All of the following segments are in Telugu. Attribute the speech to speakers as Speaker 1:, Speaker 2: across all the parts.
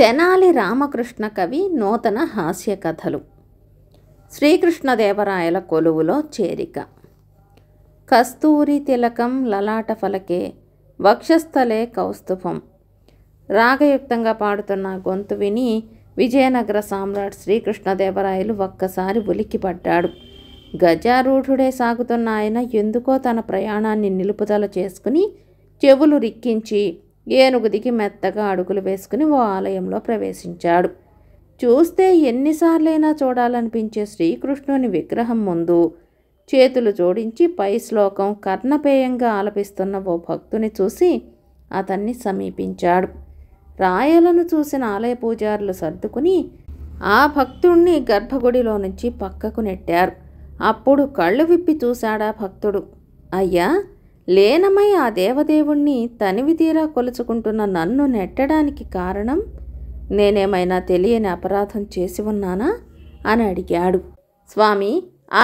Speaker 1: తెనాలి రామకృష్ణ కవి నూతన హాస్య కథలు శ్రీకృష్ణదేవరాయల కొలువులో చేరిక కస్తూరి తిలకం లలాట ఫలకే వక్షస్థలే కౌస్తుభం రాగయుక్తంగా పాడుతున్న గొంతు విని విజయనగర సామ్రాట్ శ్రీకృష్ణదేవరాయలు ఒక్కసారి ఉలిక్కిపడ్డాడు గజారూఢుడే సాగుతున్న ఆయన ఎందుకో తన ప్రయాణాన్ని నిలుపుదల చేసుకుని చెవులు రిక్కించి ఏనుగు దిగి మెత్తగా అడుగులు వేసుకుని ఓ ఆలయంలో ప్రవేశించాడు చూస్తే ఎన్నిసార్లైనా చూడాలనిపించే శ్రీకృష్ణుని విగ్రహం ముందు చేతులు జోడించి పై శ్లోకం కర్ణపేయంగా ఆలపిస్తున్న ఓ భక్తుని చూసి అతన్ని సమీపించాడు రాయలను చూసిన ఆలయ పూజారులు సర్దుకుని ఆ భక్తుణ్ణి గర్భగుడిలో నుంచి పక్కకు నెట్టారు అప్పుడు కళ్ళు విప్పి చూశాడా భక్తుడు అయ్యా లేనమై ఆ దేవదేవుణ్ణి తనివి తీరా కొలుచుకుంటున్న నన్ను నెట్టడానికి కారణం నేనేమైనా తెలియని అపరాధం చేసి ఉన్నానా అని అడిగాడు స్వామి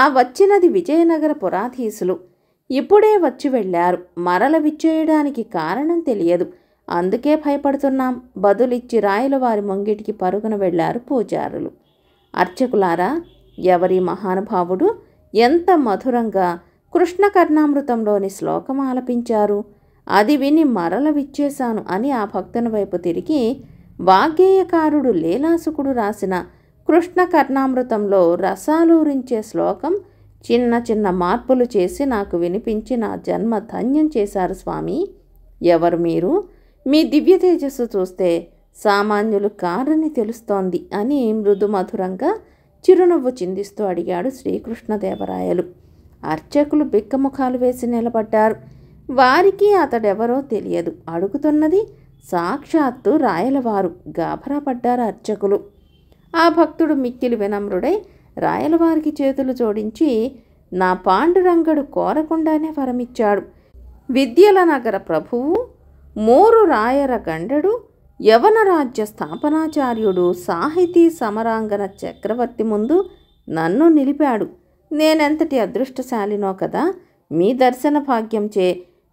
Speaker 1: ఆ వచ్చినది విజయనగర పురాధీసులు ఇప్పుడే వచ్చి వెళ్ళారు మరల విచ్చేయడానికి కారణం తెలియదు అందుకే భయపడుతున్నాం బదులిచ్చి రాయల వారి ముంగిటికి పరుగున వెళ్ళారు పూజారులు అర్చకులారా ఎవరి మహానుభావుడు ఎంత మధురంగా కృష్ణకర్ణామృతంలోని శ్లోకం ఆలపించారు అది విని మరల విచ్చేశాను అని ఆ భక్తుని వైపు తిరిగి వాగ్గేయకారుడు లీలాసుకుడు రాసిన కృష్ణకర్ణామృతంలో రసాలూరించే శ్లోకం చిన్న చిన్న మార్పులు చేసి నాకు వినిపించి నా జన్మ ధన్యం చేశారు స్వామి ఎవరు మీరు మీ దివ్య తేజస్సు చూస్తే సామాన్యులు కారని తెలుస్తోంది అని మృదుమధురంగా చిరునవ్వు చిందిస్తూ అడిగాడు శ్రీకృష్ణదేవరాయలు అర్చకులు బిక్కముఖాలు వేసి నిలబడ్డారు వారికి అతడెవరో తెలియదు అడుగుతున్నది సాక్షాత్తు రాయలవారు గాభరా పడ్డారు అర్చకులు ఆ భక్తుడు మిక్కిలి వినమ్రుడై రాయలవారికి చేతులు జోడించి నా పాండురంగడు కోరకుండానే వరమిచ్చాడు విద్యల నగర ప్రభువు మూరు రాయర గండడు యవన రాజ్య స్థాపనాచార్యుడు సాహితీ సమరాంగన చక్రవర్తి ముందు నన్ను నిలిపాడు నేనెంతటి అదృష్టశాలినో కదా మీ దర్శన భాగ్యంచే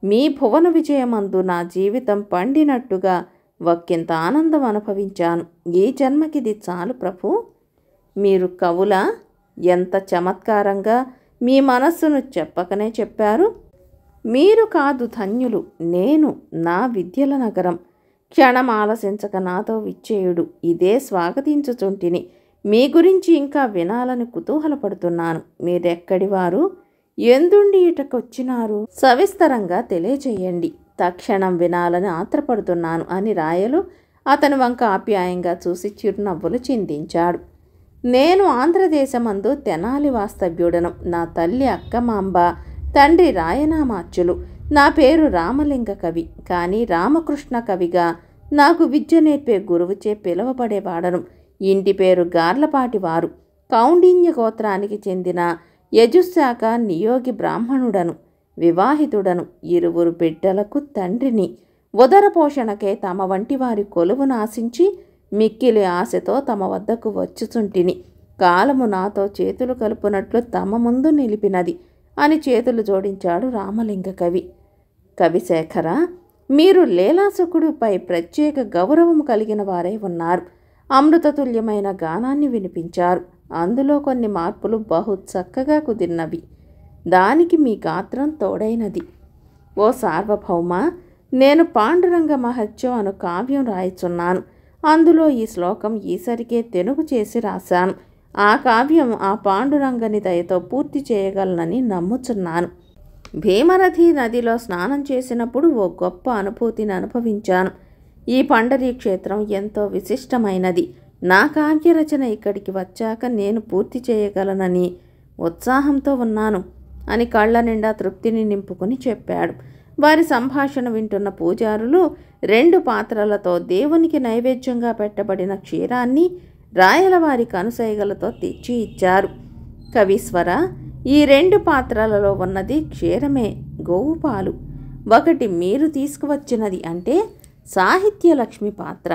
Speaker 1: మీ భువన విజయమందు నా జీవితం పండినట్టుగా ఒక్కింత ఆనందం అనుభవించాను ఈ జన్మకిది చాలు ప్రభు మీరు కవుల ఎంత చమత్కారంగా మీ మనస్సును చెప్పకనే చెప్పారు మీరు కాదు ధన్యులు నేను నా విద్యల నగరం క్షణం ఆలసించక నాతో విచ్చేయుడు ఇదే స్వాగతించుచుంటిని మీ గురించి ఇంకా వినాలని కుతూహలపడుతున్నాను మీరెక్కడి వారు ఎందుండి ఇటకొచ్చినారు సవిస్తరంగా తెలియజేయండి తక్షణం వినాలని ఆత్రపడుతున్నాను అని రాయలు అతను వంక ఆప్యాయంగా చూసి చిరునవ్వులు చిందించాడు నేను ఆంధ్రదేశమందు తెనాలి వాస్తవ్యుడను నా తల్లి అక్కమాంబ తండ్రి రాయనామాచ్యులు నా పేరు రామలింగ కవి కానీ రామకృష్ణ కవిగా నాకు విద్య నేర్పే గురువుచే పిలువబడేవాడను ఇంటి పేరు గార్లపాటివారు కౌండిన్య గోత్రానికి చెందిన యజుశాఖ నియోగి బ్రాహ్మణుడను వివాహితుడను ఇరువురు బిడ్డలకు తండ్రిని ఉదర పోషణకే తమ వంటి వారి కొలువును ఆశించి మిక్కిలి ఆశతో తమ వద్దకు వచ్చుచుంటిని కాలము నాతో చేతులు కలుపునట్లు తమ ముందు నిలిపినది అని చేతులు జోడించాడు రామలింగ కవి కవిశేఖర మీరు లీలాసుకుడుపై ప్రత్యేక గౌరవం కలిగిన వారై ఉన్నారు అమృతతుల్యమైన గానాన్ని వినిపించారు అందులో కొన్ని మార్పులు బహు చక్కగా కుదిరినవి దానికి మీ గాత్రం తోడైనది ఓ సార్వభౌమ నేను పాండురంగ మహత్యం అను కావ్యం రాయిచున్నాను అందులో ఈ శ్లోకం ఈసరికే తెలుగు చేసి రాశాను ఆ కావ్యం ఆ పాండురంగని దయతో పూర్తి చేయగలనని నమ్ముచున్నాను భీమరథి నదిలో స్నానం చేసినప్పుడు ఓ గొప్ప అనుభూతిని అనుభవించాను ఈ పండరీ క్షేత్రం ఎంతో విశిష్టమైనది నా కావ్య రచన ఇక్కడికి వచ్చాక నేను పూర్తి చేయగలనని ఉత్సాహంతో ఉన్నాను అని కళ్ళ నిండా తృప్తిని నింపుకుని చెప్పాడు వారి సంభాషణ వింటున్న పూజారులు రెండు పాత్రలతో దేవునికి నైవేద్యంగా పెట్టబడిన క్షీరాన్ని రాయలవారి కనుసైగలతో తెచ్చి ఇచ్చారు కవీశ్వర ఈ రెండు పాత్రలలో ఉన్నది క్షీరమే గోవు ఒకటి మీరు తీసుకువచ్చినది అంటే సాహిత్యలక్ష్మి పాత్ర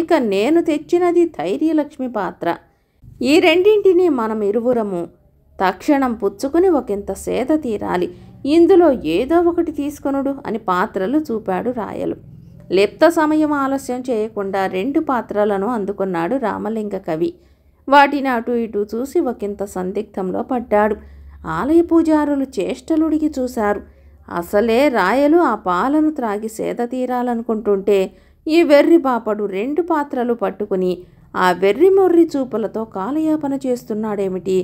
Speaker 1: ఇక నేను తెచ్చినది ధైర్యలక్ష్మి పాత్ర ఈ రెండింటిని మనం ఇరువురము తక్షణం పుచ్చుకుని ఒకంత సేద తీరాలి ఇందులో ఏదో ఒకటి తీసుకొనుడు అని పాత్రలు చూపాడు రాయలు లిప్త సమయం ఆలస్యం చేయకుండా రెండు పాత్రలను అందుకున్నాడు రామలింగ కవి వాటిని అటు ఇటు చూసి ఒకంత సందిగ్ధంలో పడ్డాడు ఆలయ పూజారులు చేష్టలుడికి చూశారు అసలే రాయలు ఆ పాలను త్రాగి సేద తీరాలనుకుంటుంటే ఈ వెర్రి పాపడు రెండు పాత్రలు పట్టుకుని ఆ వెర్రి మొర్రి చూపులతో కాలయాపన చేస్తున్నాడేమిటి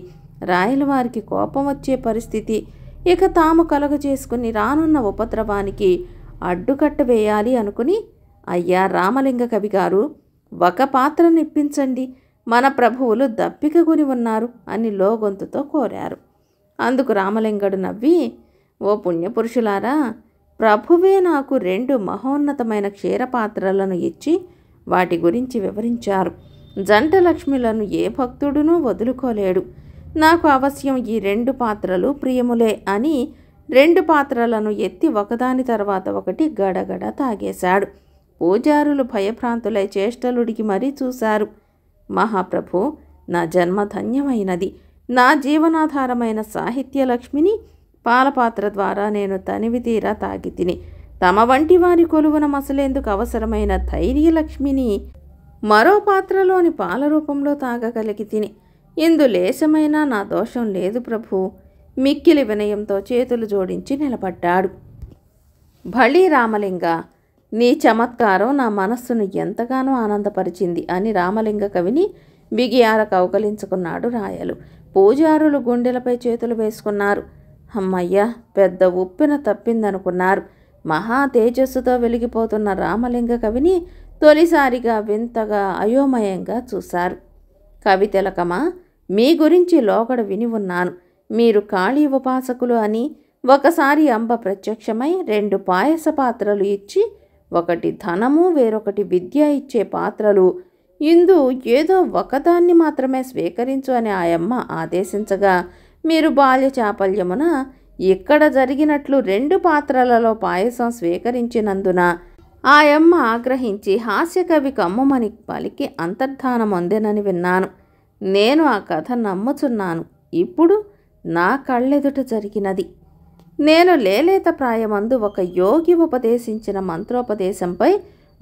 Speaker 1: రాయలవారికి వారికి కోపం వచ్చే పరిస్థితి ఇక తాము కలుగ చేసుకుని రానున్న ఉపద్రవానికి అడ్డుకట్ట వేయాలి అనుకుని అయ్యా రామలింగ కవి గారు ఒక పాత్ర నిప్పించండి మన ప్రభువులు దప్పిక కొని ఉన్నారు అని లోగొంతుతో కోరారు అందుకు రామలింగడు నవ్వి ఓ పుణ్యపురుషులారా ప్రభువే నాకు రెండు మహోన్నతమైన క్షీరపాత్రలను ఇచ్చి వాటి గురించి వివరించారు జంట లక్ష్మిలను ఏ భక్తుడునూ వదులుకోలేడు నాకు అవశ్యం ఈ రెండు పాత్రలు ప్రియములే అని రెండు పాత్రలను ఎత్తి ఒకదాని తర్వాత ఒకటి గడగడ తాగేశాడు పూజారులు భయభ్రాంతులై చేష్టలుడికి మరీ చూశారు మహాప్రభు నా జన్మ ధన్యమైనది నా జీవనాధారమైన సాహిత్య లక్ష్మిని పాలపాత్ర ద్వారా నేను తనివి తీరా తాగి తిని తమ వంటి వారి కొలువున మసలేందుకు అవసరమైన ధైర్యలక్ష్మిని మరో పాత్రలోని పాల రూపంలో తాగగలిగి తిని ఎందు లేశమైనా నా దోషం లేదు ప్రభు మిక్కిలి వినయంతో చేతులు జోడించి నిలబడ్డాడు భళీ రామలింగ నీ చమత్కారం నా మనస్సును ఎంతగానో ఆనందపరిచింది అని రామలింగ కవిని బిగియార కౌకలించుకున్నాడు రాయలు పూజారులు గుండెలపై చేతులు వేసుకున్నారు అమ్మయ్య పెద్ద ఉప్పిన తప్పిందనుకున్నారు మహా తేజస్సుతో వెలిగిపోతున్న రామలింగ కవిని తొలిసారిగా వింతగా అయోమయంగా చూశారు కవితిలకమా మీ గురించి లోగడ విని ఉన్నాను మీరు కాళీ ఉపాసకులు అని ఒకసారి అంబ ప్రత్యక్షమై రెండు పాయస పాత్రలు ఇచ్చి ఒకటి ధనము వేరొకటి విద్య ఇచ్చే పాత్రలు ఇందు ఏదో ఒకదాన్ని మాత్రమే స్వీకరించు అని ఆయమ్మ ఆదేశించగా మీరు బాల్య చాపల్యమున ఇక్కడ జరిగినట్లు రెండు పాత్రలలో పాయసం స్వీకరించినందున ఆయమ్మ ఆగ్రహించి హాస్యకవి కమ్మమని పలికి అంతర్ధానం అందెనని విన్నాను నేను ఆ కథ నమ్ముచున్నాను ఇప్పుడు నా కళ్ళెదుట జరిగినది నేను లేలేత ప్రాయమందు ఒక యోగి ఉపదేశించిన మంత్రోపదేశంపై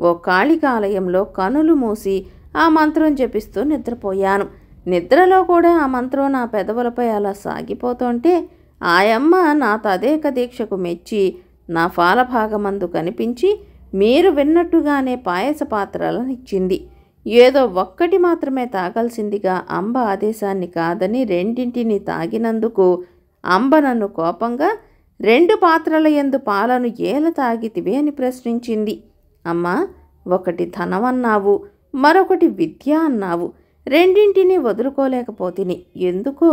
Speaker 1: ఓ కాళికాలయంలో కనులు మూసి ఆ మంత్రం జపిస్తూ నిద్రపోయాను నిద్రలో కూడా ఆ మంత్రం నా పెదవులపై అలా సాగిపోతుంటే ఆయమ్మ నా తదేక దీక్షకు మెచ్చి నా ఫాలభాగమందు కనిపించి మీరు విన్నట్టుగానే పాయస పాత్రలనిచ్చింది ఏదో ఒక్కటి మాత్రమే తాగాల్సిందిగా అంబ ఆదేశాన్ని కాదని రెండింటిని తాగినందుకు అంబ నన్ను కోపంగా రెండు పాత్రల ఎందు పాలను ఏల తాగితివి అని ప్రశ్నించింది అమ్మ ఒకటి ధనమన్నావు మరొకటి విద్య అన్నావు రెండింటినీ వదులుకోలేకపోతిని ఎందుకో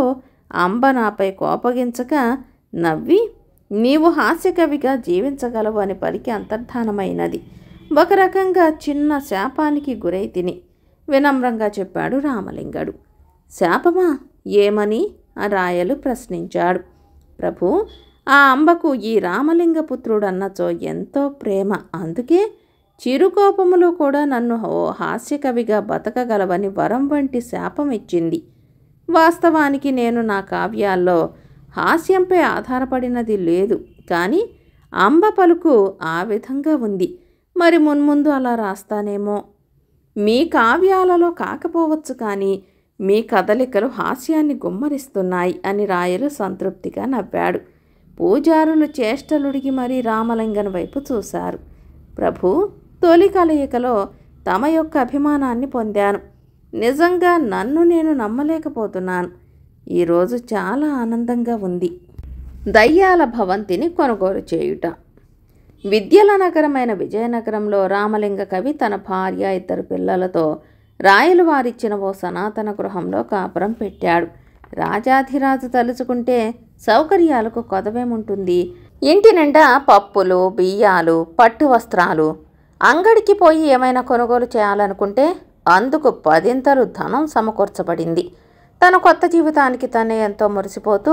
Speaker 1: అంబ నాపై కోపగించక నవ్వి నీవు హాస్యకవిగా జీవించగలవు అని పలికి అంతర్ధానమైనది ఒక రకంగా చిన్న శాపానికి గురై తిని వినమ్రంగా చెప్పాడు రామలింగడు శాపమా ఏమని రాయలు ప్రశ్నించాడు ప్రభు ఆ అంబకు ఈ రామలింగపుత్రుడన్నచో ఎంతో ప్రేమ అందుకే చిరుకోపములో కూడా నన్ను ఓ హాస్యకవిగా బతకగలవని వరం వంటి శాపం ఇచ్చింది వాస్తవానికి నేను నా కావ్యాల్లో హాస్యంపై ఆధారపడినది లేదు కానీ అంబ పలుకు ఆ విధంగా ఉంది మరి మున్ముందు అలా రాస్తానేమో మీ కావ్యాలలో కాకపోవచ్చు కానీ మీ కదలికలు హాస్యాన్ని గుమ్మరిస్తున్నాయి అని రాయలు సంతృప్తిగా నవ్వాడు పూజారులు చేష్టలుడిగి మరీ రామలింగన్ వైపు చూశారు ప్రభు తొలి కలయికలో తమ యొక్క అభిమానాన్ని పొందాను నిజంగా నన్ను నేను నమ్మలేకపోతున్నాను ఈరోజు చాలా ఆనందంగా ఉంది దయ్యాల భవంతిని కొనుగోలు చేయుట విద్యల నగరమైన విజయనగరంలో రామలింగ కవి తన భార్య ఇద్దరు పిల్లలతో రాయలు వారిచ్చిన ఓ సనాతన గృహంలో కాపురం పెట్టాడు రాజాధిరాజు తలుచుకుంటే సౌకర్యాలకు కొదవేముంటుంది ఇంటి నిండా పప్పులు బియ్యాలు పట్టు వస్త్రాలు అంగడికి పోయి ఏమైనా కొనుగోలు చేయాలనుకుంటే అందుకు పదింతలు ధనం సమకూర్చబడింది తన కొత్త జీవితానికి తనే ఎంతో మురిసిపోతూ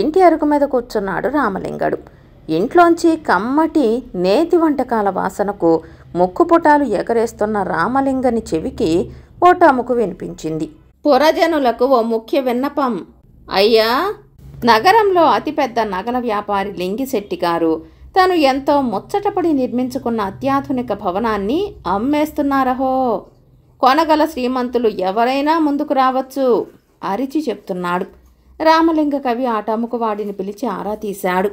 Speaker 1: ఇంటి అరుగు మీద కూర్చున్నాడు రామలింగడు ఇంట్లోంచి కమ్మటి నేతి వంటకాల వాసనకు ముక్కు పుటాలు ఎగరేస్తున్న రామలింగని చెవికి ఓటాముకు వినిపించింది పురజనులకు ఓ ముఖ్య విన్నపం అయ్యా నగరంలో అతిపెద్ద నగల వ్యాపారి లింగిశెట్టి గారు తను ఎంతో ముచ్చటపడి నిర్మించుకున్న అత్యాధునిక భవనాన్ని అమ్మేస్తున్నారహో కొనగల శ్రీమంతులు ఎవరైనా ముందుకు రావచ్చు అరిచి చెప్తున్నాడు రామలింగ కవి ఆటముకు వాడిని పిలిచి ఆరా తీశాడు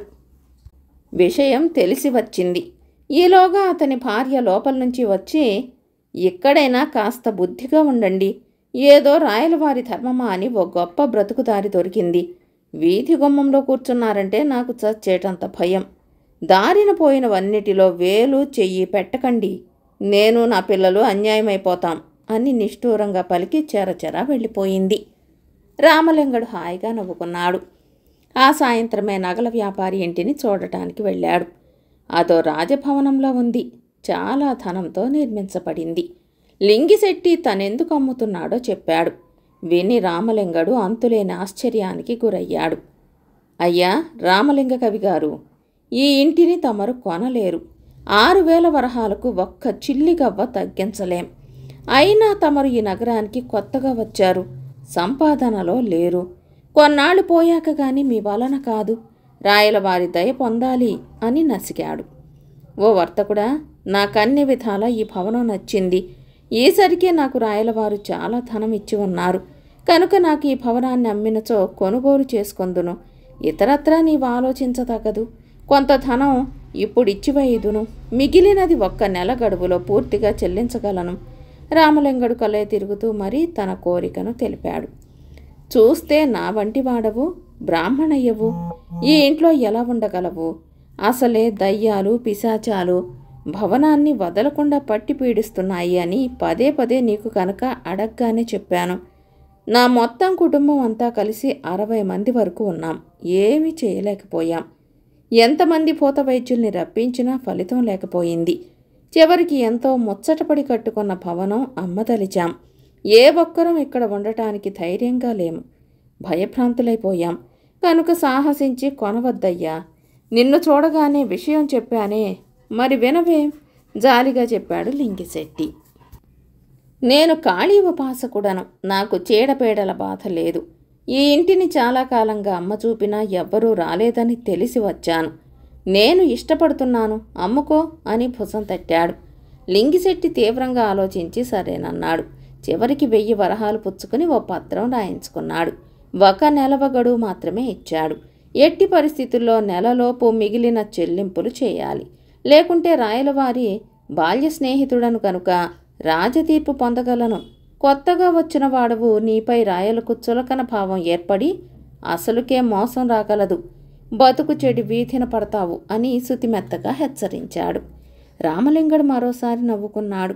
Speaker 1: విషయం తెలిసి వచ్చింది ఈలోగా అతని భార్య లోపల నుంచి వచ్చి ఎక్కడైనా కాస్త బుద్ధిగా ఉండండి ఏదో రాయలవారి ధర్మమా అని ఓ గొప్ప బ్రతుకుదారి దొరికింది వీధి గుమ్మంలో కూర్చున్నారంటే నాకు చచ్చేటంత భయం దారిన పోయినవన్నిటిలో వేలు చెయ్యి పెట్టకండి నేను నా పిల్లలు అన్యాయమైపోతాం అని నిష్ఠూరంగా పలికి చెరచెరా వెళ్ళిపోయింది రామలింగడు హాయిగా నవ్వుకున్నాడు ఆ సాయంత్రమే నగల వ్యాపారి ఇంటిని చూడటానికి వెళ్ళాడు అదో రాజభవనంలో ఉంది చాలా ధనంతో నిర్మించబడింది లింగిశెట్టి తనెందుకు అమ్ముతున్నాడో చెప్పాడు విని రామలింగడు అంతులేని ఆశ్చర్యానికి గురయ్యాడు అయ్యా రామలింగ కవి గారు ఈ ఇంటిని తమరు కొనలేరు ఆరు వేల వరహాలకు ఒక్క చిల్లిగవ్వ తగ్గించలేం అయినా తమరు ఈ నగరానికి కొత్తగా వచ్చారు సంపాదనలో లేరు కొన్నాళ్ళు పోయాక గాని మీ వలన కాదు రాయలవారి దయ పొందాలి అని నసిగాడు ఓ వర్తకుడా నాకన్ని విధాల ఈ భవనం నచ్చింది ఈసరికే నాకు రాయలవారు చాలా ధనం ఇచ్చి ఉన్నారు కనుక నాకు ఈ భవనాన్ని అమ్మినచో కొనుగోలు చేసుకుందును ఇతరత్రా నీవు ఆలోచించదగదు కొంత ధనం ఇప్పుడు ఇచ్చివేయుదును మిగిలినది ఒక్క నెల గడువులో పూర్తిగా చెల్లించగలను రామలింగడు కలే తిరుగుతూ మరీ తన కోరికను తెలిపాడు చూస్తే నా వంటి వాడవు బ్రాహ్మణయ్యవు ఈ ఇంట్లో ఎలా ఉండగలవు అసలే దయ్యాలు పిశాచాలు భవనాన్ని వదలకుండా పట్టి పీడిస్తున్నాయి అని పదే పదే నీకు కనుక అడగ్గానే చెప్పాను నా మొత్తం కుటుంబం అంతా కలిసి అరవై మంది వరకు ఉన్నాం ఏమీ చేయలేకపోయాం ఎంతమంది పూత వైద్యుల్ని రప్పించినా ఫలితం లేకపోయింది చివరికి ఎంతో ముచ్చటపడి కట్టుకున్న భవనం అమ్మదలిచాం ఏ ఒక్కరం ఇక్కడ ఉండటానికి ధైర్యంగా లేము భయభ్రాంతులైపోయాం కనుక సాహసించి కొనవద్దయ్యా నిన్ను చూడగానే విషయం చెప్పానే మరి వినవేం జాలిగా చెప్పాడు లింగిశెట్టి నేను కాళీ ఉపాసకుడను నాకు చీడపేడల బాధ లేదు ఈ ఇంటిని చాలా కాలంగా అమ్మ చూపినా ఎవ్వరూ రాలేదని తెలిసి వచ్చాను నేను ఇష్టపడుతున్నాను అమ్ముకో అని భుజం తట్టాడు లింగిశెట్టి తీవ్రంగా ఆలోచించి సరేనన్నాడు చివరికి వెయ్యి వరహాలు పుచ్చుకుని ఓ పత్రం రాయించుకున్నాడు ఒక నెలవ గడువు మాత్రమే ఇచ్చాడు ఎట్టి పరిస్థితుల్లో నెలలోపు మిగిలిన చెల్లింపులు చేయాలి లేకుంటే రాయలవారి బాల్య స్నేహితుడను కనుక రాజతీర్పు పొందగలను కొత్తగా వచ్చిన వాడవు నీపై రాయలకు చులకన భావం ఏర్పడి అసలుకే మోసం రాగలదు బతుకు చెడి వీధిన పడతావు అని శుతిమెత్తగా హెచ్చరించాడు రామలింగడు మరోసారి నవ్వుకున్నాడు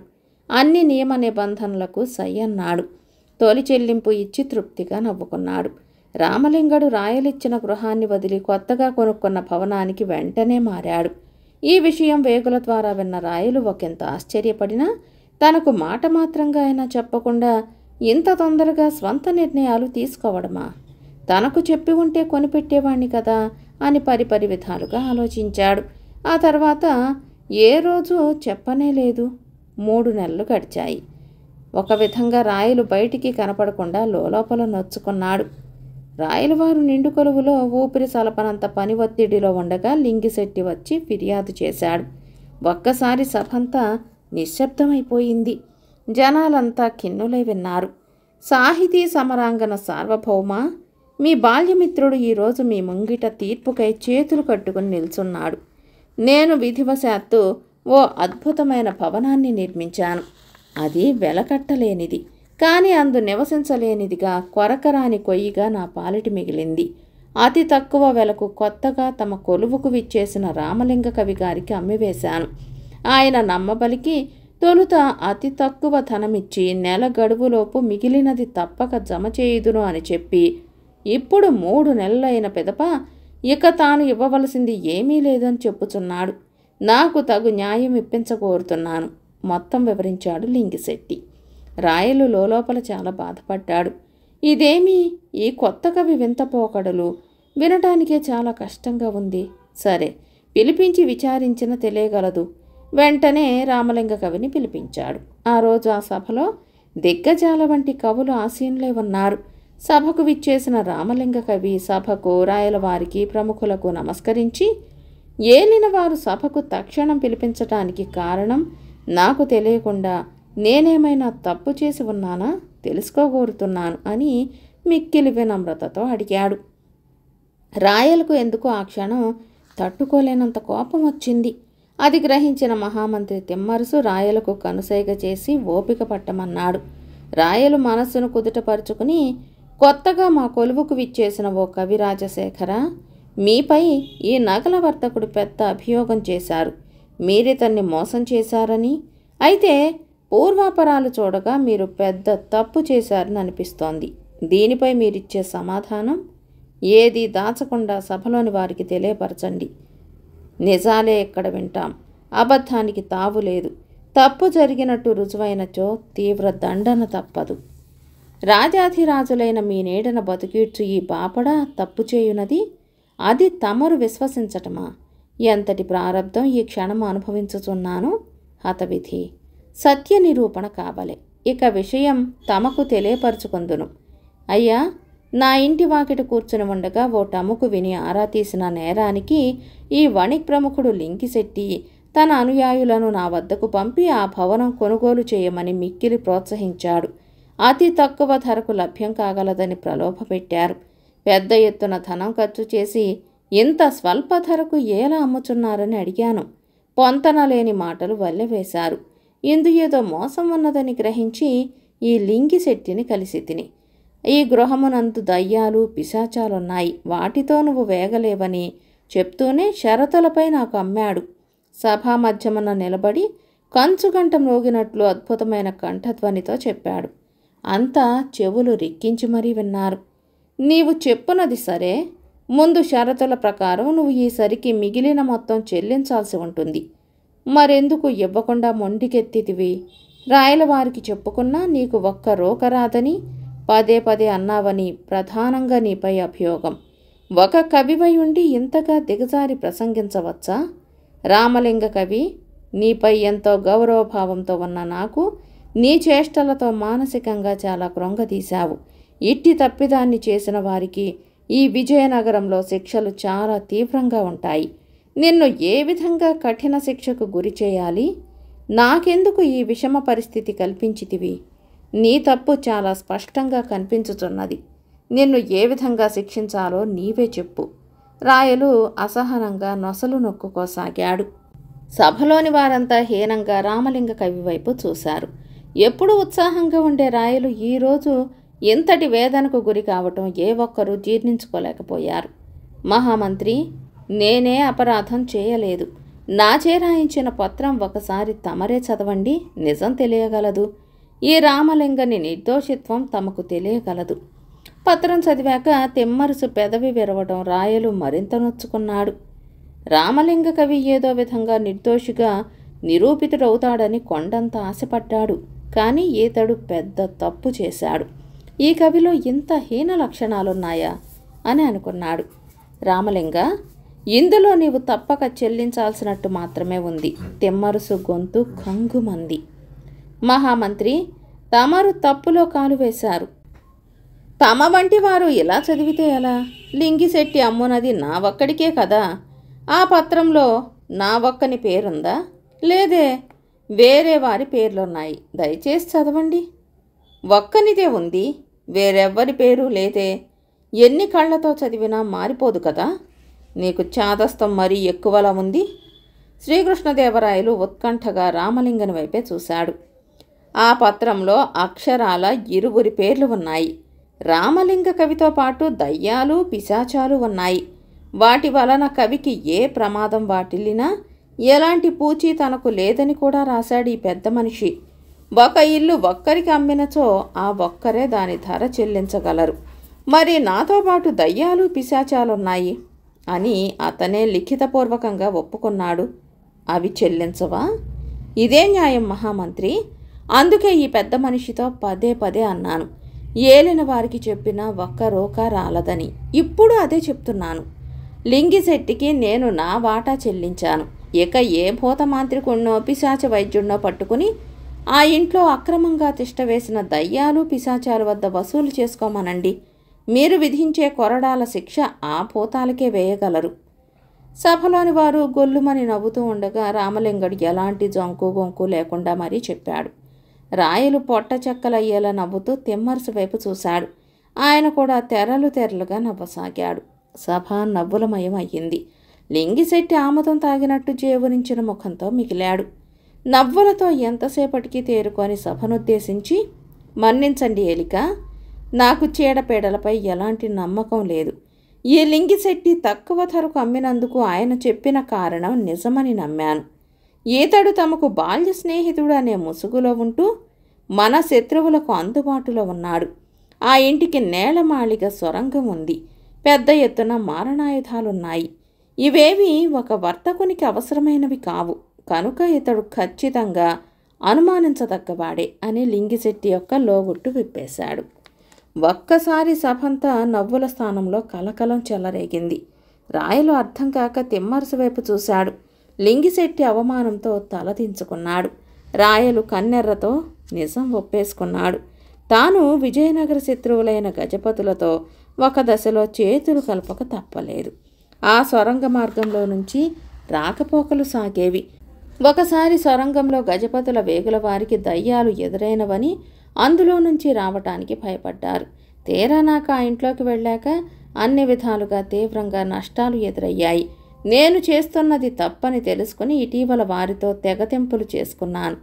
Speaker 1: అన్ని నియమ నిబంధనలకు సై అన్నాడు తొలి చెల్లింపు ఇచ్చి తృప్తిగా నవ్వుకున్నాడు రామలింగడు రాయలిచ్చిన గృహాన్ని వదిలి కొత్తగా కొనుక్కున్న భవనానికి వెంటనే మారాడు ఈ విషయం వేగుల ద్వారా విన్న రాయలు ఒకంత ఆశ్చర్యపడినా తనకు మాట మాత్రంగా అయినా చెప్పకుండా ఇంత తొందరగా స్వంత నిర్ణయాలు తీసుకోవడమా తనకు చెప్పి ఉంటే కొనిపెట్టేవాణ్ణి కదా అని పరిపరి విధాలుగా ఆలోచించాడు ఆ తర్వాత ఏ రోజు చెప్పనే లేదు మూడు నెలలు గడిచాయి ఒక విధంగా రాయలు బయటికి కనపడకుండా లోపల నొచ్చుకున్నాడు రాయలవారు నిండు కొలువులో ఊపిరి సలపనంత పని ఒత్తిడిలో ఉండగా లింగిశెట్టి వచ్చి ఫిర్యాదు చేశాడు ఒక్కసారి సభంతా నిశ్శబ్దమైపోయింది జనాలంతా కిన్నులై విన్నారు సాహితీ సమరాంగన సార్వభౌమ మీ బాల్యమిత్రుడు ఈరోజు మీ ముంగిట తీర్పుకై చేతులు కట్టుకుని నిల్చున్నాడు నేను విధివశాత్తు ఓ అద్భుతమైన భవనాన్ని నిర్మించాను అది వెలకట్టలేనిది కానీ అందు నివసించలేనిదిగా కొరకరాని కొయ్యిగా నా పాలిటి మిగిలింది అతి తక్కువ వెలకు కొత్తగా తమ కొలువుకు విచ్చేసిన రామలింగ కవి గారికి అమ్మివేశాను ఆయన నమ్మబలికి తొలుత అతి తక్కువ ధనమిచ్చి నెల గడువులోపు మిగిలినది తప్పక జమ చేయుదును అని చెప్పి ఇప్పుడు మూడు నెలలైన పెదప ఇక తాను ఇవ్వవలసింది ఏమీ లేదని చెప్పుచున్నాడు నాకు తగు న్యాయం ఇప్పించకోరుతున్నాను మొత్తం వివరించాడు లింగిశెట్టి రాయలు లోపల చాలా బాధపడ్డాడు ఇదేమి ఈ కొత్త కవి వింత పోకడలు వినటానికే చాలా కష్టంగా ఉంది సరే పిలిపించి విచారించిన తెలియగలదు వెంటనే రామలింగ కవిని పిలిపించాడు ఆ రోజు ఆ సభలో దిగ్గజాల వంటి కవులు ఆసీనులై ఉన్నారు సభకు విచ్చేసిన రామలింగ కవి సభకు రాయల వారికి ప్రముఖులకు నమస్కరించి ఏలిన వారు సభకు తక్షణం పిలిపించటానికి కారణం నాకు తెలియకుండా నేనేమైనా తప్పు చేసి ఉన్నానా తెలుసుకోగోరుతున్నాను అని మిక్కిలి వినమ్రతతో అడిగాడు రాయలకు ఎందుకు ఆ క్షణం తట్టుకోలేనంత కోపం వచ్చింది అది గ్రహించిన మహామంత్రి తిమ్మరుసు రాయలకు కనుసైగ చేసి ఓపిక పట్టమన్నాడు రాయలు మనస్సును కుదుటపరుచుకుని కొత్తగా మా కొలువుకు విచ్చేసిన ఓ కవి రాజశేఖర మీపై ఈ నగల వర్తకుడు పెద్ద అభియోగం చేశారు మీరితన్ని మోసం చేశారని అయితే పూర్వాపరాలు చూడగా మీరు పెద్ద తప్పు చేశారని అనిపిస్తోంది దీనిపై మీరిచ్చే సమాధానం ఏది దాచకుండా సభలోని వారికి తెలియపరచండి నిజాలే ఇక్కడ వింటాం అబద్ధానికి తావు లేదు తప్పు జరిగినట్టు రుజువైనచో తీవ్ర దండన తప్పదు రాజాధిరాజులైన మీ నీడన బతికీడ్చు ఈ బాపడా తప్పు చేయునది అది తమరు విశ్వసించటమా ఎంతటి ప్రారంధం ఈ క్షణం అనుభవించుచున్నాను హతవిధి సత్య నిరూపణ కావలే ఇక విషయం తమకు తెలియపరుచుకుందును అయ్యా నా ఇంటి వాకిట కూర్చుని ఉండగా ఓ టముకు విని ఆరా తీసిన నేరానికి ఈ వణిక్ ప్రముఖుడు లింకిశెట్టి తన అనుయాయులను నా వద్దకు పంపి ఆ భవనం కొనుగోలు చేయమని మిక్కిలి ప్రోత్సహించాడు అతి తక్కువ ధరకు లభ్యం కాగలదని ప్రలోభపెట్టారు పెద్ద ఎత్తున ధనం ఖర్చు చేసి ఇంత స్వల్ప ధరకు ఎలా అమ్ముచున్నారని అడిగాను పొంతనలేని మాటలు వల్లెవేశారు ఇందు ఏదో మోసం ఉన్నదని గ్రహించి ఈ శెట్టిని కలిసి తిని ఈ గృహమునందు దయ్యాలు పిశాచాలున్నాయి వాటితో నువ్వు వేగలేవని చెప్తూనే షరతులపై నాకు అమ్మాడు సభా మధ్యమున నిలబడి కంచుగంట మోగినట్లు అద్భుతమైన కంఠధ్వనితో చెప్పాడు అంతా చెవులు రిక్కించి మరీ విన్నారు నీవు చెప్పున్నది సరే ముందు షరతుల ప్రకారం నువ్వు ఈసరికి మిగిలిన మొత్తం చెల్లించాల్సి ఉంటుంది మరెందుకు ఇవ్వకుండా మొండికెత్తితివి రాయలవారికి చెప్పుకున్నా నీకు ఒక్క రోకరాదని పదే పదే అన్నావని ప్రధానంగా నీపై అభియోగం ఒక కవివై ఉండి ఇంతగా దిగజారి ప్రసంగించవచ్చా రామలింగ కవి నీపై ఎంతో గౌరవభావంతో ఉన్న నాకు నీ చేష్టలతో మానసికంగా చాలా క్రొంగదీశావు ఇట్టి తప్పిదాన్ని చేసిన వారికి ఈ విజయనగరంలో శిక్షలు చాలా తీవ్రంగా ఉంటాయి నిన్ను ఏ విధంగా కఠిన శిక్షకు గురి చేయాలి నాకెందుకు ఈ విషమ పరిస్థితి కల్పించితివి నీ తప్పు చాలా స్పష్టంగా కనిపించుతున్నది నిన్ను ఏ విధంగా శిక్షించాలో నీవే చెప్పు రాయలు అసహనంగా నొసలు నొక్కుకోసాగాడు సభలోని వారంతా హీనంగా రామలింగ కవి వైపు చూశారు ఎప్పుడూ ఉత్సాహంగా ఉండే రాయలు ఈరోజు ఇంతటి వేదనకు గురి కావటం ఏ ఒక్కరూ జీర్ణించుకోలేకపోయారు మహామంత్రి నేనే అపరాధం చేయలేదు నా చేరాయించిన పత్రం ఒకసారి తమరే చదవండి నిజం తెలియగలదు ఈ రామలింగని నిర్దోషిత్వం తమకు తెలియగలదు పత్రం చదివాక తిమ్మరుసు పెదవి విరవడం రాయలు మరింత నొచ్చుకున్నాడు రామలింగ కవి ఏదో విధంగా నిర్దోషిగా నిరూపితుడవుతాడని కొండంత ఆశపడ్డాడు కానీ ఈతడు పెద్ద తప్పు చేశాడు ఈ కవిలో ఇంత హీన లక్షణాలున్నాయా అని అనుకున్నాడు రామలింగ ఇందులో నీవు తప్పక చెల్లించాల్సినట్టు మాత్రమే ఉంది తిమ్మరుసు గొంతు కంగుమంది మహామంత్రి తమరు తప్పులో కాలు వేశారు తమ వంటి వారు ఎలా చదివితే ఎలా లింగిశెట్టి అమ్మునది నా ఒక్కడికే కదా ఆ పత్రంలో నా ఒక్కని పేరుందా లేదే వేరే వారి పేర్లున్నాయి దయచేసి చదవండి ఒక్కనిదే ఉంది వేరెవ్వరి పేరు లేదే ఎన్ని కళ్ళతో చదివినా మారిపోదు కదా నీకు చాదస్తం మరీ ఎక్కువలా ఉంది శ్రీకృష్ణదేవరాయలు ఉత్కంఠగా రామలింగని వైపే చూశాడు ఆ పత్రంలో అక్షరాల ఇరువురి పేర్లు ఉన్నాయి రామలింగ కవితో పాటు దయ్యాలు పిశాచాలు ఉన్నాయి వాటి వలన కవికి ఏ ప్రమాదం వాటిల్లినా ఎలాంటి పూచి తనకు లేదని కూడా రాశాడు ఈ పెద్ద మనిషి ఒక ఇల్లు ఒక్కరికి అమ్మినచో ఆ ఒక్కరే దాని ధర చెల్లించగలరు మరి నాతో పాటు దయ్యాలు పిశాచాలున్నాయి అని అతనే లిఖితపూర్వకంగా ఒప్పుకున్నాడు అవి చెల్లించవా ఇదే న్యాయం మహామంత్రి అందుకే ఈ పెద్ద మనిషితో పదే పదే అన్నాను ఏలిన వారికి చెప్పిన ఒక్క రోక రాలదని ఇప్పుడు అదే చెప్తున్నాను లింగిశెట్టికి నేను నా వాటా చెల్లించాను ఇక ఏ భూతమాంత్రికుణ్ణో పిశాచ వైద్యుణ్ణో పట్టుకుని ఆ ఇంట్లో అక్రమంగా తిష్టవేసిన దయ్యాలు పిశాచాల వద్ద వసూలు చేసుకోమనండి మీరు విధించే కొరడాల శిక్ష ఆ భూతాలకే వేయగలరు సభలోని వారు గొల్లుమని నవ్వుతూ ఉండగా రామలింగడు ఎలాంటి జంకు బొంకు లేకుండా మరీ చెప్పాడు రాయలు పొట్ట చెక్కలయ్యేలా నవ్వుతూ తిమ్మరసు వైపు చూశాడు ఆయన కూడా తెరలు తెరలుగా నవ్వసాగాడు సభ నవ్వులమయం అయ్యింది లింగిశెట్టి ఆమదం తాగినట్టు జీవనించిన ముఖంతో మిగిలాడు నవ్వులతో ఎంతసేపటికి తేరుకొని సభనుద్దేశించి మన్నించండి ఎలిక నాకు చీడపీడలపై ఎలాంటి నమ్మకం లేదు ఈ లింగిశెట్టి తక్కువ ధరకు అమ్మినందుకు ఆయన చెప్పిన కారణం నిజమని నమ్మాను ఈతడు తమకు బాల్య స్నేహితుడు అనే ముసుగులో ఉంటూ మన శత్రువులకు అందుబాటులో ఉన్నాడు ఆ ఇంటికి నేలమాళిక సొరంగం ఉంది పెద్ద ఎత్తున మారణాయుధాలున్నాయి ఇవేవి ఒక వర్తకునికి అవసరమైనవి కావు కనుక ఇతడు ఖచ్చితంగా అనుమానించదగ్గవాడే అని లింగిశెట్టి యొక్క లోగుట్టు విప్పేశాడు ఒక్కసారి సభంతా నవ్వుల స్థానంలో కలకలం చెలరేగింది రాయలు అర్థం కాక తిమ్మరసు వైపు చూశాడు లింగిశెట్టి అవమానంతో తలదించుకున్నాడు రాయలు కన్నెర్రతో నిజం ఒప్పేసుకున్నాడు తాను విజయనగర శత్రువులైన గజపతులతో ఒక దశలో చేతులు కలపక తప్పలేదు ఆ సొరంగ మార్గంలో నుంచి రాకపోకలు సాగేవి ఒకసారి సొరంగంలో గజపతుల వేగుల వారికి దయ్యాలు ఎదురైనవని అందులో నుంచి రావటానికి భయపడ్డారు తీరా నాకు ఆ ఇంట్లోకి వెళ్ళాక అన్ని విధాలుగా తీవ్రంగా నష్టాలు ఎదురయ్యాయి నేను చేస్తున్నది తప్పని తెలుసుకుని ఇటీవల వారితో తెగతింపులు చేసుకున్నాను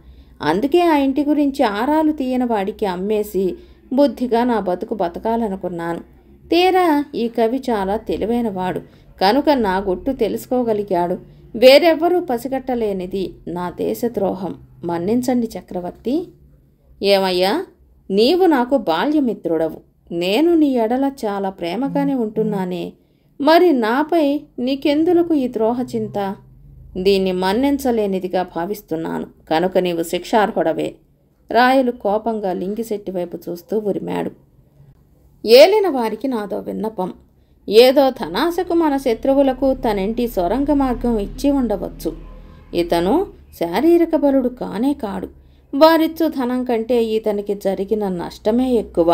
Speaker 1: అందుకే ఆ ఇంటి గురించి ఆరాలు తీయని వాడికి అమ్మేసి బుద్ధిగా నా బతుకు బతకాలనుకున్నాను తీరా ఈ కవి చాలా తెలివైనవాడు కనుక నా గుట్టు తెలుసుకోగలిగాడు వేరెవ్వరూ పసిగట్టలేనిది నా దేశద్రోహం మన్నించండి చక్రవర్తి ఏమయ్యా నీవు నాకు బాల్యమిత్రుడవు నేను నీ ఎడల చాలా ప్రేమగానే ఉంటున్నానే మరి నాపై నీకెందులకు ఈ ద్రోహ చింత దీన్ని మన్నించలేనిదిగా భావిస్తున్నాను కనుక నీవు శిక్షార్హుడవే రాయలు కోపంగా లింగిశెట్టి వైపు చూస్తూ ఉరిమాడు ఏలిన వారికి నాదో విన్నపం ఏదో ధనాశకు మన శత్రువులకు తనింటి సొరంగ మార్గం ఇచ్చి ఉండవచ్చు ఇతను శారీరక బలుడు కానే కాడు వారిచ్చు ధనం కంటే ఇతనికి జరిగిన నష్టమే ఎక్కువ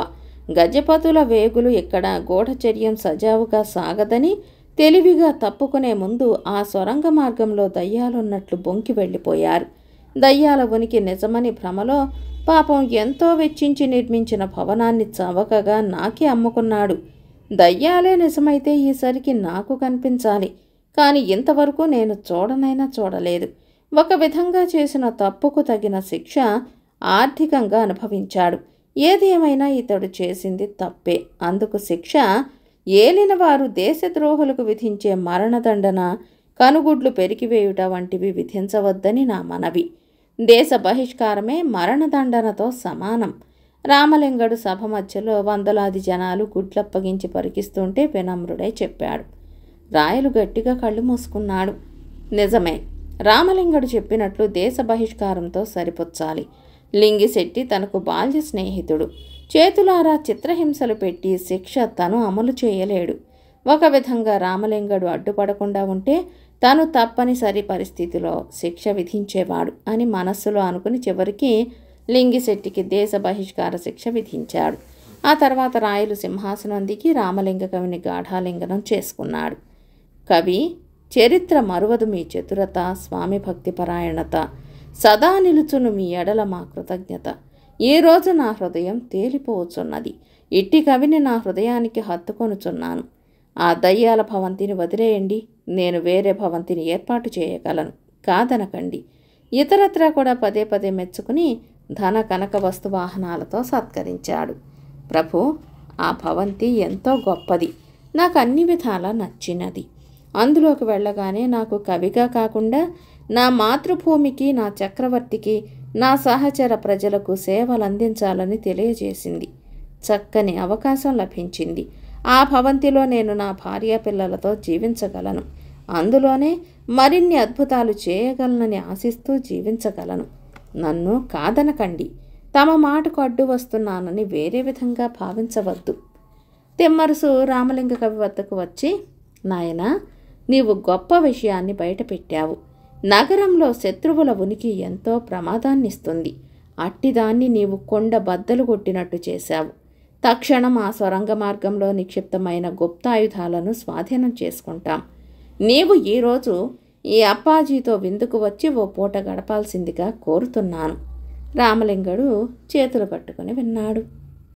Speaker 1: గజపతుల వేగులు ఇక్కడ గూఢచర్యం సజావుగా సాగదని తెలివిగా తప్పుకునే ముందు ఆ సొరంగ మార్గంలో దయ్యాలున్నట్లు బొంకి వెళ్ళిపోయారు దయ్యాల ఉనికి నిజమని భ్రమలో పాపం ఎంతో వెచ్చించి నిర్మించిన భవనాన్ని చవకగా నాకే అమ్ముకున్నాడు దయ్యాలే నిజమైతే ఈసరికి నాకు కనిపించాలి కానీ ఇంతవరకు నేను చూడనైనా చూడలేదు ఒక విధంగా చేసిన తప్పుకు తగిన శిక్ష ఆర్థికంగా అనుభవించాడు ఏదేమైనా ఇతడు చేసింది తప్పే అందుకు శిక్ష ఏలినవారు దేశద్రోహులకు విధించే మరణదండన కనుగుడ్లు పెరికివేయుట వంటివి విధించవద్దని నా మనవి దేశ బహిష్కారమే మరణదండనతో సమానం రామలింగడు సభ మధ్యలో వందలాది జనాలు గుడ్లప్పగించి పరికిస్తుంటే వినమ్రుడై చెప్పాడు రాయలు గట్టిగా కళ్ళు మూసుకున్నాడు నిజమే రామలింగడు చెప్పినట్లు దేశ బహిష్కారంతో సరిపొచ్చాలి లింగిశెట్టి తనకు బాల్య స్నేహితుడు చేతులారా చిత్రహింసలు పెట్టి శిక్ష తను అమలు చేయలేడు ఒక విధంగా రామలింగడు అడ్డుపడకుండా ఉంటే తను తప్పనిసరి పరిస్థితిలో శిక్ష విధించేవాడు అని మనస్సులో అనుకుని చివరికి లింగిశెట్టికి దేశ బహిష్కార శిక్ష విధించాడు ఆ తర్వాత రాయలు సింహాసనం దిగి రామలింగ కవిని గాఢాలింగనం చేసుకున్నాడు కవి చరిత్ర మరువదు మీ చతురత స్వామి భక్తి పరాయణత సదా నిలుచును మీ ఎడల మా కృతజ్ఞత ఈ రోజు నా హృదయం తేలిపోవచ్చున్నది ఇట్టి కవిని నా హృదయానికి హత్తుకొనుచున్నాను ఆ దయ్యాల భవంతిని వదిలేయండి నేను వేరే భవంతిని ఏర్పాటు చేయగలను కాదనకండి ఇతరత్రా కూడా పదే పదే మెచ్చుకుని ధన కనక వస్తు వాహనాలతో సత్కరించాడు ప్రభు ఆ భవంతి ఎంతో గొప్పది నాకు అన్ని విధాలా నచ్చినది అందులోకి వెళ్ళగానే నాకు కవిగా కాకుండా నా మాతృభూమికి నా చక్రవర్తికి నా సహచర ప్రజలకు సేవలు అందించాలని తెలియజేసింది చక్కని అవకాశం లభించింది ఆ భవంతిలో నేను నా భార్య పిల్లలతో జీవించగలను అందులోనే మరిన్ని అద్భుతాలు చేయగలనని ఆశిస్తూ జీవించగలను నన్ను కాదనకండి తమ మాటకు అడ్డు వస్తున్నానని వేరే విధంగా భావించవద్దు తిమ్మరుసు రామలింగ కవి వద్దకు వచ్చి నాయన నీవు గొప్ప విషయాన్ని బయటపెట్టావు నగరంలో శత్రువుల ఉనికి ఎంతో ప్రమాదాన్నిస్తుంది అట్టిదాన్ని నీవు కొండ బద్దలు కొట్టినట్టు చేశావు తక్షణం ఆ స్వరంగ మార్గంలో నిక్షిప్తమైన గుప్తాయుధాలను స్వాధీనం చేసుకుంటాం నీవు ఈరోజు ఈ అప్పాజీతో విందుకు వచ్చి ఓ పూట గడపాల్సిందిగా కోరుతున్నాను రామలింగడు చేతులు పట్టుకుని విన్నాడు